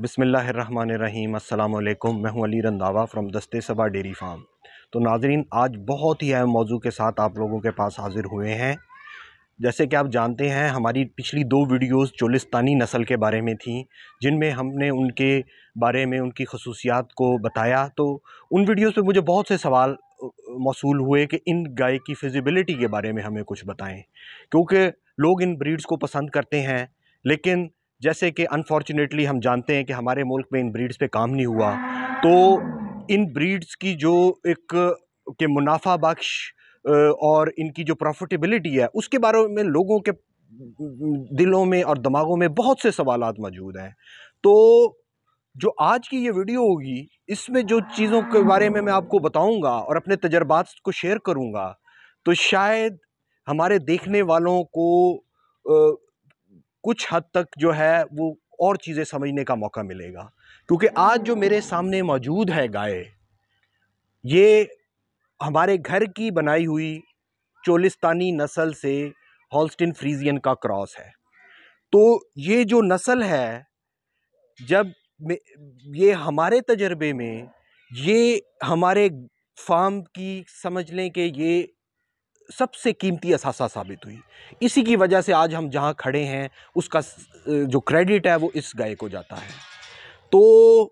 बसमीम् अल्लाम मैं हूं अली रंधावा फ्रॉम दस्ते सबा डेरी फार्म तो नाजरीन आज बहुत ही अहम मौजू के साथ आप लोगों के पास हाज़िर हुए हैं जैसे कि आप जानते हैं हमारी पिछली दो वीडियोस चोलिस्तानी नस्ल के बारे में थी जिनमें हमने उनके बारे में उनकी खसूसियात को बताया तो उन वीडियोस पे मुझे बहुत से सवाल मौसू हुए कि इन गाय की फिजिबिलिटी के बारे में हमें कुछ बताएं क्योंकि लोग इन ब्रीड्स को पसंद करते हैं लेकिन जैसे कि अनफॉर्चुनेटली हम जानते हैं कि हमारे मुल्क में इन ब्रीड्स पे काम नहीं हुआ तो इन ब्रीड्स की जो एक के मुनाफा बख्श और इनकी जो प्रॉफिटेबिलिटी है उसके बारे में लोगों के दिलों में और दिमागों में बहुत से सवाल मौजूद हैं तो जो आज की ये वीडियो होगी इसमें जो चीज़ों के बारे में मैं आपको बताऊंगा और अपने तजर्बात को शेयर करूंगा तो शायद हमारे देखने वालों को कुछ हद तक जो है वो और चीज़ें समझने का मौका मिलेगा क्योंकि आज जो मेरे सामने मौजूद है गाय ये हमारे घर की बनाई हुई चोलिस्तानी नस्ल से हॉलस्टिन फ्रीजियन का क्रॉस है तो ये जो नस्ल है जब ये हमारे तजर्बे में ये हमारे फार्म की समझ लें कि ये सबसे कीमती असासा साबित हुई इसी की वजह से आज हम जहाँ खड़े हैं उसका जो क्रेडिट है वो इस गाय को जाता है तो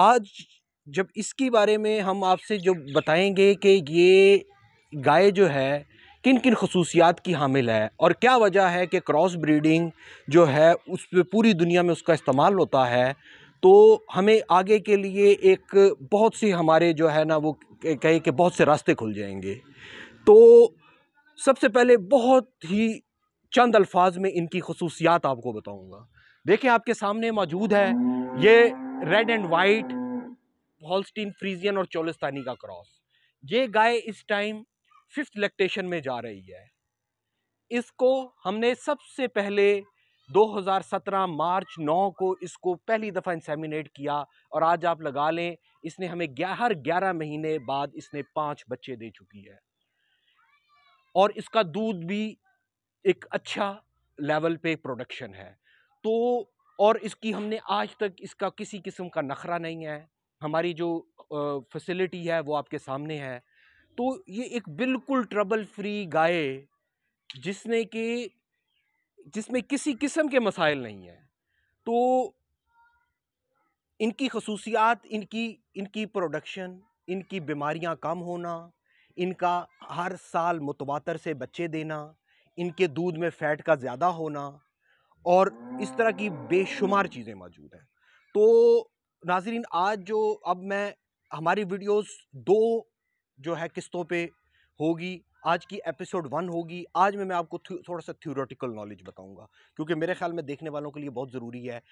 आज जब इसके बारे में हम आपसे जो बताएंगे कि ये गाय जो है किन किन खसूसियात की हामिल है और क्या वजह है कि क्रॉस ब्रीडिंग जो है उस पर पूरी दुनिया में उसका इस्तेमाल होता है तो हमें आगे के लिए एक बहुत सी हमारे जो है ना वो कहे कि बहुत से रास्ते खुल जाएंगे तो सबसे पहले बहुत ही चंद अल्फाज में इनकी खसूसियात आपको बताऊँगा देखिए आपके सामने मौजूद है ये red and white Holstein Friesian और चोलिस्तानी का क्रॉस ये गाय इस टाइम फिफ्थ लेक्टेशन में जा रही है इसको हमने सबसे पहले 2017 मार्च 9 को इसको पहली दफ़ा इंसेमिनेट किया और आज आप लगा लें इसने हमें हर ग्यारह महीने बाद इसने पांच बच्चे दे चुकी है और इसका दूध भी एक अच्छा लेवल पे प्रोडक्शन है तो और इसकी हमने आज तक इसका किसी किस्म का नखरा नहीं है हमारी जो फैसिलिटी है वो आपके सामने है तो ये एक बिल्कुल ट्रबल फ्री गाय जिसने के जिसमें किसी किस्म के मसाइल नहीं हैं तो इनकी खसूसियात इनकी इनकी प्रोडक्शन इनकी बीमारियां कम होना इनका हर साल मुतवातर से बच्चे देना इनके दूध में फ़ैट का ज़्यादा होना और इस तरह की बेशुमार चीज़ें मौजूद हैं तो नाजरीन आज जो अब मैं हमारी वीडियोस दो जो है किस्तों पे होगी आज की एपिसोड वन होगी आज में मैं आपको थोड़ा सा थ्योरेटिकल नॉलेज बताऊंगा क्योंकि मेरे ख्याल में देखने वालों के लिए बहुत ज़रूरी है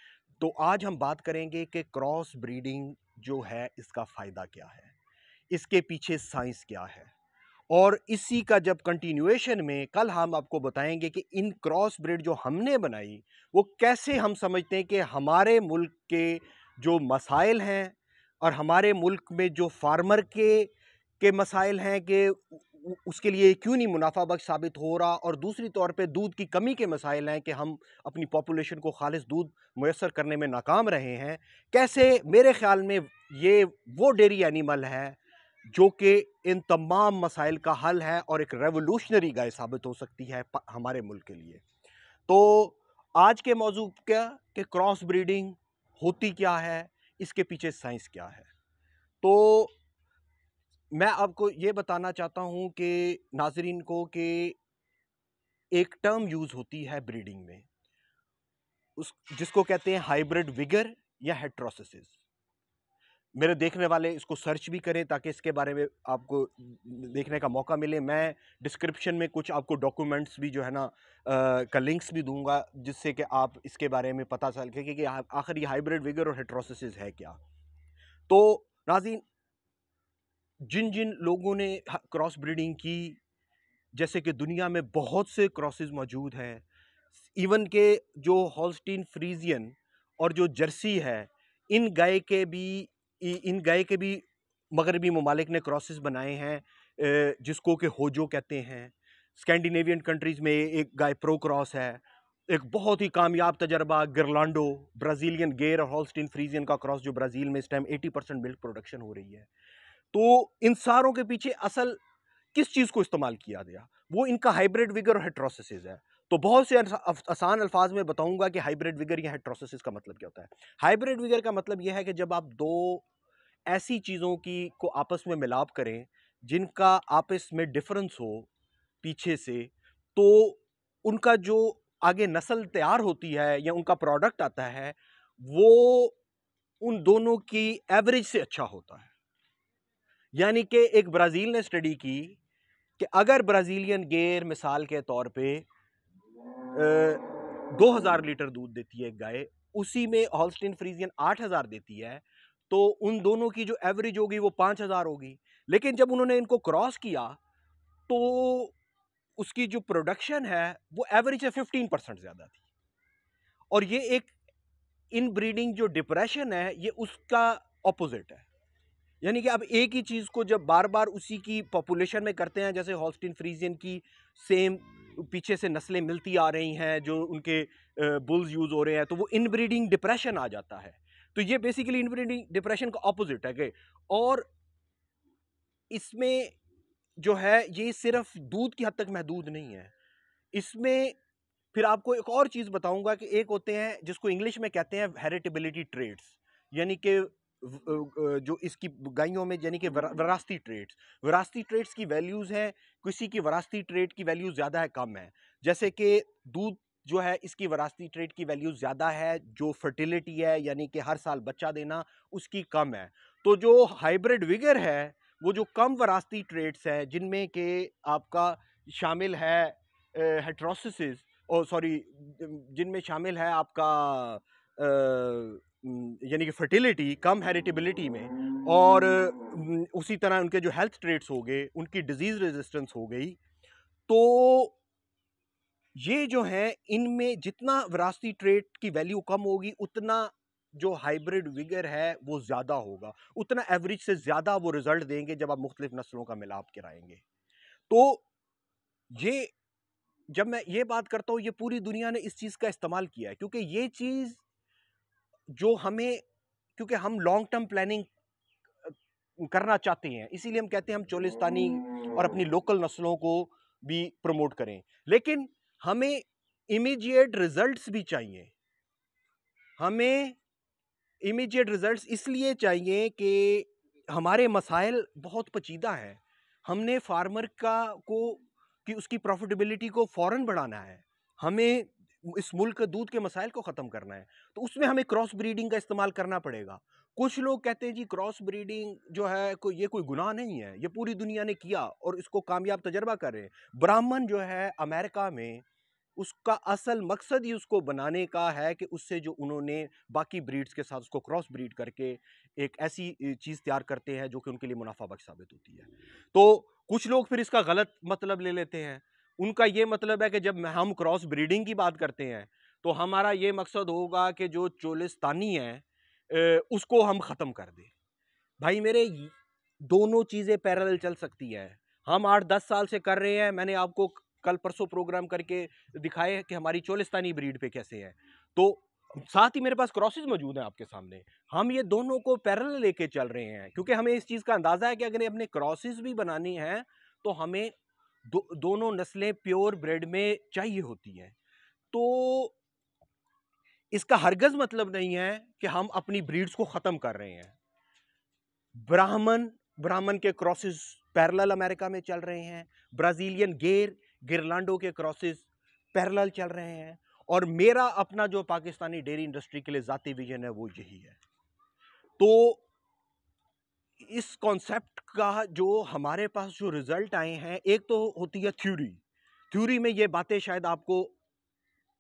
तो आज हम बात करेंगे कि क्रॉस ब्रीडिंग जो है इसका फ़ायदा क्या है इसके पीछे साइंस क्या है और इसी का जब कंटिन्यूएशन में कल हम आपको बताएंगे कि इन क्रॉस ब्रिड जो हमने बनाई वो कैसे हम समझते हैं कि हमारे मुल्क के जो मसाइल हैं और हमारे मुल्क में जो फार्मर के के मसाइल हैं कि उसके लिए क्यों नहीं मुनाफा बख्श साबित हो रहा और दूसरी तौर पे दूध की कमी के मसाइल हैं कि हम अपनी पॉपुलेशन को खालिश दूध मैसर करने में नाकाम रहे हैं कैसे मेरे ख़्याल में ये वो डेरी एनिमल है जो कि इन तमाम मसाइल का हल है और एक रेवोल्यूशनरी गाय साबित हो सकती है हमारे मुल्क के लिए तो आज के मौजू क्या कि क्रॉस ब्रीडिंग होती क्या है इसके पीछे साइंस क्या है तो मैं आपको ये बताना चाहता हूँ कि नाजरीन को कि एक टर्म यूज़ होती है ब्रीडिंग में उस जिसको कहते हैं हाइब्रिड विगर या हेट्रोसिस मेरे देखने वाले इसको सर्च भी करें ताकि इसके बारे में आपको देखने का मौका मिले मैं डिस्क्रिप्शन में कुछ आपको डॉक्यूमेंट्स भी जो है ना का लिंक्स भी दूंगा जिससे कि आप इसके बारे में पता चल के कि आखिर ये हाइब्रिड विगर और हेट्रोसिस है क्या तो नाजीन जिन जिन लोगों ने क्रॉस ब्रीडिंग की जैसे कि दुनिया में बहुत से क्रॉसेस मौजूद हैं इवन के जो हॉलस्टीन फ्रीजियन और जो जर्सी है इन गाय के भी इन गाय के भी मगरबी ममालिक ने क्रॉसेस बनाए हैं जिसको के होजो कहते हैं स्कैंडिनेवियन कंट्रीज़ में एक गाय प्रो क्रॉस है एक बहुत ही कामयाब तजर्बा गिरलांडो ब्राज़ीलियन गेयर और हॉलस्टीन फ्रीजियन का क्रॉस जो ब्राज़ील में इस टाइम 80 परसेंट मिल्क प्रोडक्शन हो रही है तो इन सारों के पीछे असल किस चीज़ को इस्तेमाल किया गया वो इनका हाइब्रिड विगर और हेट्रोसिस है तो बहुत से आसान अल्फाज में बताऊंगा कि हाइब्रिड विगर या हेट्रोसिस का मतलब क्या होता है हाइब्रिड विगर का मतलब यह है कि जब आप दो ऐसी चीज़ों की को आपस में मिलाप करें जिनका आपस में डिफरेंस हो पीछे से तो उनका जो आगे नस्ल तैयार होती है या उनका प्रोडक्ट आता है वो उन दोनों की एवरेज से अच्छा होता है यानी कि एक ब्राज़ील ने स्टडी की कि अगर ब्राज़ीलियन गेर मिसाल के तौर पे दो हज़ार लीटर दूध देती है गाय उसी में हॉलस्टीन फ्रीजियन आठ हज़ार देती है तो उन दोनों की जो एवरेज होगी वो पाँच हज़ार होगी लेकिन जब उन्होंने इनको क्रॉस किया तो उसकी जो प्रोडक्शन है वो एवरेज है फिफ्टीन परसेंट ज़्यादा थी और ये एक इन ब्रीडिंग जो डिप्रेशन है ये उसका ऑपोजिट है यानी कि आप एक ही चीज़ को जब बार बार उसी की पॉपुलेशन में करते हैं जैसे हॉस्टिन फ्रीजियन की सेम पीछे से नस्लें मिलती आ रही हैं जो उनके बुल्स यूज़ हो रहे हैं तो वो इनब्रीडिंग डिप्रेशन आ जाता है तो ये बेसिकली इनब्रीडिंग डिप्रेशन का अपोजिट है कि और इसमें जो है ये सिर्फ दूध की हद तक महदूद नहीं है इसमें फिर आपको एक और चीज़ बताऊंगा कि एक होते हैं जिसको इंग्लिश में कहते हैं हेरिटेबिलिटी ट्रेड्स यानी कि जो इसकी गायों में यानी कि वरासती ट्रेड्स वरासती ट्रेड्स की वैल्यूज़ हैं किसी की वरासती ट्रेड की वैल्यू ज़्यादा है कम है जैसे कि दूध जो है इसकी वरासती ट्रेड की वैल्यू ज़्यादा है जो फर्टिलिटी है यानी कि हर साल बच्चा देना उसकी कम है तो जो हाइब्रिड विगर है वो जो कम वरासती ट्रेड्स हैं जिनमें के आपका शामिल है हेट्रोसिस और सॉरी जिनमें शामिल है आपका यानी कि फर्टिलिटी कम हेरिटेबिलिटी में और उसी तरह उनके जो हेल्थ ट्रेट्स हो गए उनकी डिज़ीज़ रेजिस्टेंस हो गई तो ये जो है इनमें जितना विरासती ट्रेट की वैल्यू कम होगी उतना जो हाइब्रिड विगर है वो ज़्यादा होगा उतना एवरेज से ज़्यादा वो रिज़ल्ट देंगे जब आप मुख्तलिफ नस्लों का मिलाप कराएंगे तो ये जब मैं ये बात करता हूँ ये पूरी दुनिया ने इस चीज़ का इस्तेमाल किया है क्योंकि ये चीज़ जो हमें क्योंकि हम लॉन्ग टर्म प्लानिंग करना चाहते हैं इसीलिए हम कहते हैं हम चोलिस्तानी और अपनी लोकल hmm. नस्लों को भी प्रमोट करें लेकिन हमें इमीजिएट रिजल्ट्स भी चाहिए हमें इमीजिएट रिजल्ट्स इसलिए चाहिए कि हमारे मसाइल बहुत पचीदा हैं हमने फार्मर का को कि उसकी प्रॉफिटेबिलिटी को फ़ौर बढ़ाना है हमें इस मुल्क के दूध के मसाइल को ख़त्म करना है तो उसमें हमें क्रॉस ब्रीडिंग का इस्तेमाल करना पड़ेगा कुछ लोग कहते हैं जी क्रॉस ब्रीडिंग जो है को ये कोई गुनाह नहीं है ये पूरी दुनिया ने किया और इसको कामयाब तजर्बा कर रहे हैं ब्राह्मण जो है अमेरिका में उसका असल मकसद ही उसको बनाने का है कि उससे जो उन्होंने बाकी ब्रीड्स के साथ उसको क्रॉस ब्रीड करके एक ऐसी चीज़ तैयार करते हैं जो कि उनके लिए मुनाफा बख्श साबित होती है तो कुछ लोग फिर इसका गलत मतलब ले लेते हैं उनका ये मतलब है कि जब हम क्रॉस ब्रीडिंग की बात करते हैं तो हमारा ये मकसद होगा कि जो चोलिस्तानी है उसको हम ख़त्म कर दें भाई मेरे दोनों चीज़ें पैरल चल सकती है हम आठ दस साल से कर रहे हैं मैंने आपको कल परसों प्रोग्राम करके दिखाए कि हमारी चोलिस्तानी ब्रीड पे कैसे है तो साथ ही मेरे पास क्रॉसेज मौजूद हैं आपके सामने हम ये दोनों को पैरल लेके चल रहे हैं क्योंकि हमें इस चीज़ का अंदाज़ा है कि अगर अपने क्रॉसेज भी बनानी हैं तो हमें दो, दोनों नस्लें प्योर ब्रेड में चाहिए होती हैं तो इसका हरगज मतलब नहीं है कि हम अपनी ब्रीड्स को ख़त्म कर रहे हैं ब्राह्मण ब्राह्मण के क्रॉसेस पैरल अमेरिका में चल रहे हैं ब्राज़ीलियन गेर गिरलांडो के क्रॉसेस पैरल चल रहे हैं और मेरा अपना जो पाकिस्तानी डेयरी इंडस्ट्री के लिए ज़ाती विजन है वो यही है तो इस कॉन्सेप्ट का जो हमारे पास जो रिज़ल्ट आए हैं एक तो होती है थ्योरी थ्योरी में ये बातें शायद आपको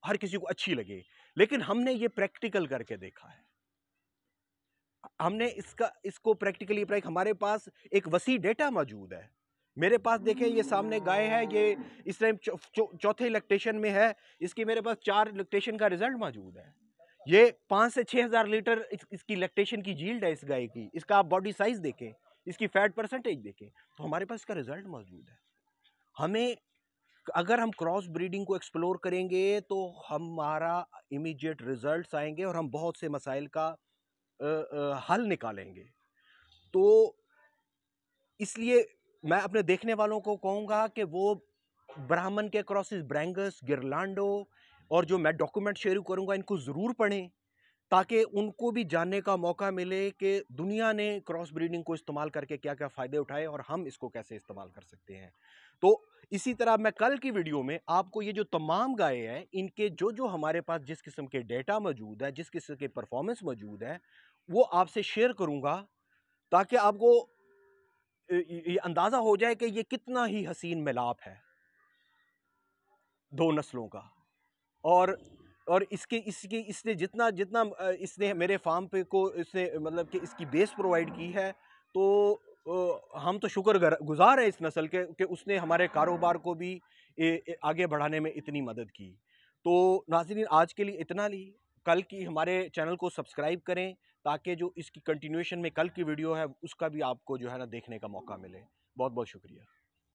हर किसी को अच्छी लगे लेकिन हमने ये प्रैक्टिकल करके देखा है हमने इसका इसको प्रैक्टिकली अप्लाई हमारे पास एक वसी डेटा मौजूद है मेरे पास देखें ये सामने गाय है ये इस टाइम चौथे इलेक्टेशन में है इसकी मेरे पास चार इलेक्टेशन का रिजल्ट मौजूद है ये पाँच से छः हज़ार लीटर इस, इसकी लैक्टेशन की झील्ड है इस गाय की इसका आप बॉडी साइज़ देखें इसकी फैट परसेंटेज देखें तो हमारे पास इसका रिजल्ट मौजूद है हमें अगर हम क्रॉस ब्रीडिंग को एक्सप्लोर करेंगे तो हमारा इमीडिएट रिजल्ट्स आएंगे और हम बहुत से मसाइल का आ, आ, हल निकालेंगे तो इसलिए मैं अपने देखने वालों को कहूँगा कि वो ब्राह्मण के क्रॉसेस ब्रैंगस गिरलांडो और जो मैं डॉक्यूमेंट शेयर करूँगा इनको ज़रूर पढ़ें ताकि उनको भी जानने का मौका मिले कि दुनिया ने क्रॉस ब्रीडिंग को इस्तेमाल करके क्या क्या फ़ायदे उठाए और हम इसको कैसे इस्तेमाल कर सकते हैं तो इसी तरह मैं कल की वीडियो में आपको ये जो तमाम गाय हैं इनके जो जो हमारे पास जिस किस्म के डेटा मौजूद है जिस किस्म के परफॉर्मेंस मौजूद है वो आपसे शेयर करूँगा ताकि आपको ये अंदाज़ा हो जाए कि ये कितना ही हसीन मिलाप है दो नस्लों का और और इसके इसकी इसने जितना जितना इसने मेरे फार्म पे को इसने मतलब कि इसकी बेस प्रोवाइड की है तो हम तो शुक्र गुज़ार हैं इस नस्ल के कि उसने हमारे कारोबार को भी आगे बढ़ाने में इतनी मदद की तो नाजरीन आज के लिए इतना ली कल की हमारे चैनल को सब्सक्राइब करें ताकि जो इसकी कंटिन्यूशन में कल की वीडियो है उसका भी आपको जो है ना देखने का मौका मिले बहुत बहुत शुक्रिया